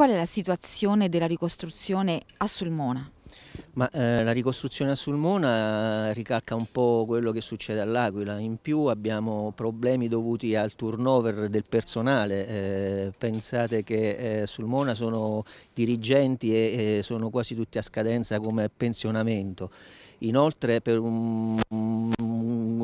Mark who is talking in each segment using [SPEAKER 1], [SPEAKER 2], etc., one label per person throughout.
[SPEAKER 1] Qual è la situazione della ricostruzione a Sulmona?
[SPEAKER 2] Ma, eh, la ricostruzione a Sulmona eh, ricalca un po' quello che succede all'Aquila, in più abbiamo problemi dovuti al turnover del personale, eh, pensate che eh, Sulmona sono dirigenti e, e sono quasi tutti a scadenza come pensionamento, inoltre per un, un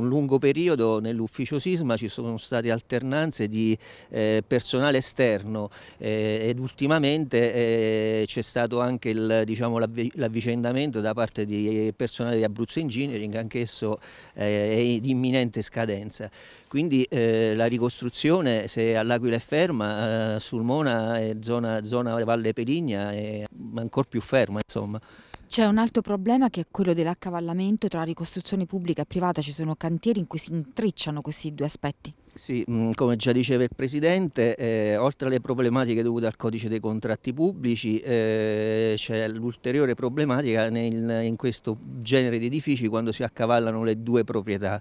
[SPEAKER 2] un lungo periodo nell'ufficio sisma ci sono state alternanze di eh, personale esterno eh, ed ultimamente eh, c'è stato anche diciamo, l'avvicendamento diciamo, da parte di personale di Abruzzo Engineering, anch'esso eh, è di imminente scadenza. Quindi eh, la ricostruzione, se all'Aquila è ferma, eh, sul Mona e zona, zona Valle Peligna è ancora più ferma. Insomma.
[SPEAKER 1] C'è un altro problema che è quello dell'accavallamento tra ricostruzione pubblica e privata, ci sono cantieri in cui si intrecciano questi due aspetti.
[SPEAKER 2] Sì, mm, come già diceva il Presidente, eh, oltre alle problematiche dovute al codice dei contratti pubblici eh, c'è l'ulteriore problematica nel, in questo genere di edifici quando si accavallano le due proprietà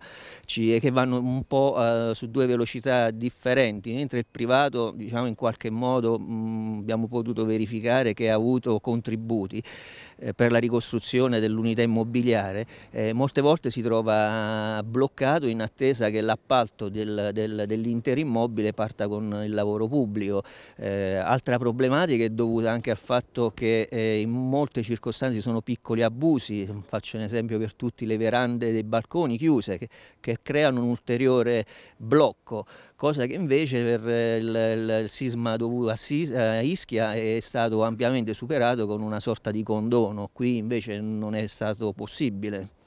[SPEAKER 2] eh, che vanno un po' eh, su due velocità differenti, mentre il privato diciamo, in qualche modo mh, mm, abbiamo potuto verificare che ha avuto contributi eh, per la ricostruzione dell'unità immobiliare, eh, molte volte si trova bloccato in attesa che l'appalto del, del del, dell'intero immobile parta con il lavoro pubblico. Eh, altra problematica è dovuta anche al fatto che eh, in molte circostanze sono piccoli abusi, faccio un esempio per tutti le verande dei balconi chiuse che, che creano un ulteriore blocco, cosa che invece per eh, il, il, sisma dovuto a, a Ischia è stato ampiamente superato con una sorta di condono, qui invece non è stato possibile.